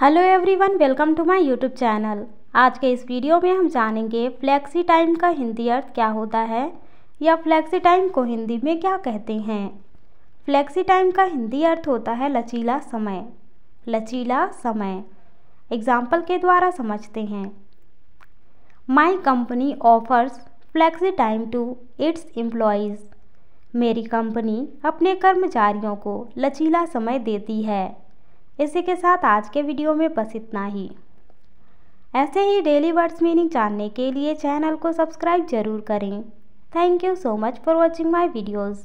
hello everyone welcome to my YouTube channel आज के इस वीडियो में हम जानेंगे फ्लैक्सी टाइम का हिंदी अर्थ क्या होता है या फ्लैक्सी टाइम को हिंदी में क्या कहते हैं फ्लैक्सी टाइम का हिंदी अर्थ होता है लचीला समय लचीला समय एग्जाम्पल के द्वारा समझते हैं my company offers flexi time to its employees मेरी कंपनी अपने कर्मचारियों को लचीला समय देती है इसी के साथ आज के वीडियो में बस इतना ही ऐसे ही डेली वर्ड्स मीनिंग जानने के लिए चैनल को सब्सक्राइब जरूर करें thank you so much for watching my videos